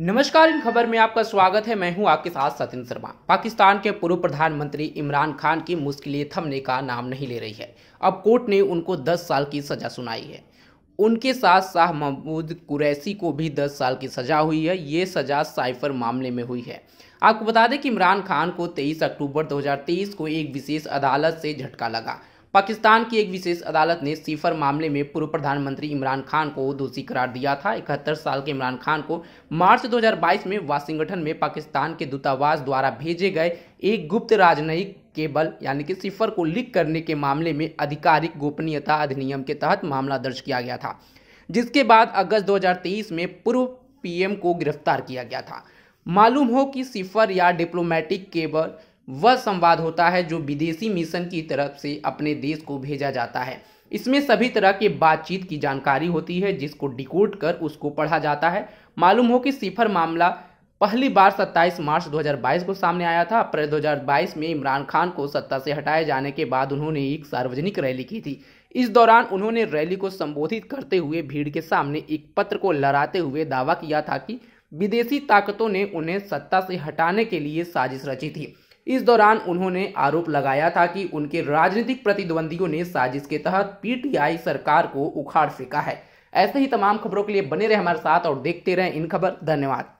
नमस्कार इन खबर में आपका स्वागत है मैं हूं आपके साथ सतिन शर्मा पाकिस्तान के पूर्व प्रधानमंत्री इमरान खान की मुश्किलें थमने का नाम नहीं ले रही है अब कोर्ट ने उनको 10 साल की सजा सुनाई है उनके साथ शाह महमूद कुरैसी को भी 10 साल की सजा हुई है ये सजा साइफर मामले में हुई है आपको बता दें कि इमरान खान को 23 अक्टूबर 2023 को एक विशेष अदालत से झटका लगा पाकिस्तान की एक विशेष अदालत ने सीफर मामले में पूर्व प्रधानमंत्री इमरान खान को दोषी करार दिया था इकहत्तर साल के इमरान खान को मार्च 2022 में वाशिंगटन में पाकिस्तान के दूतावास द्वारा भेजे गए एक गुप्त राजनयिक केबल यानी कि सिफर को लीक करने के मामले में आधिकारिक गोपनीयता अधिनियम के तहत मामला दर्ज किया गया था जिसके बाद अगस्त दो में पूर्व पीएम को गिरफ्तार किया गया था मालूम हो कि सिफर या डिप्लोमेटिक केबल वह संवाद होता है जो विदेशी मिशन की तरफ से अपने देश को भेजा जाता है इसमें सभी तरह के बातचीत की जानकारी होती है जिसको डिकोड कर उसको पढ़ा जाता है मालूम हो कि सिफर मामला पहली बार 27 मार्च 2022 को सामने आया था अप्रैल 2022 में इमरान खान को सत्ता से हटाए जाने के बाद उन्होंने एक सार्वजनिक रैली की थी इस दौरान उन्होंने रैली को संबोधित करते हुए भीड़ के सामने एक पत्र को लहराते हुए दावा किया था कि विदेशी ताकतों ने उन्हें सत्ता से हटाने के लिए साजिश रची थी इस दौरान उन्होंने आरोप लगाया था कि उनके राजनीतिक प्रतिद्वंदियों ने साजिश के तहत पीटीआई सरकार को उखाड़ फेंका है ऐसे ही तमाम खबरों के लिए बने रहे हमारे साथ और देखते रहें इन खबर धन्यवाद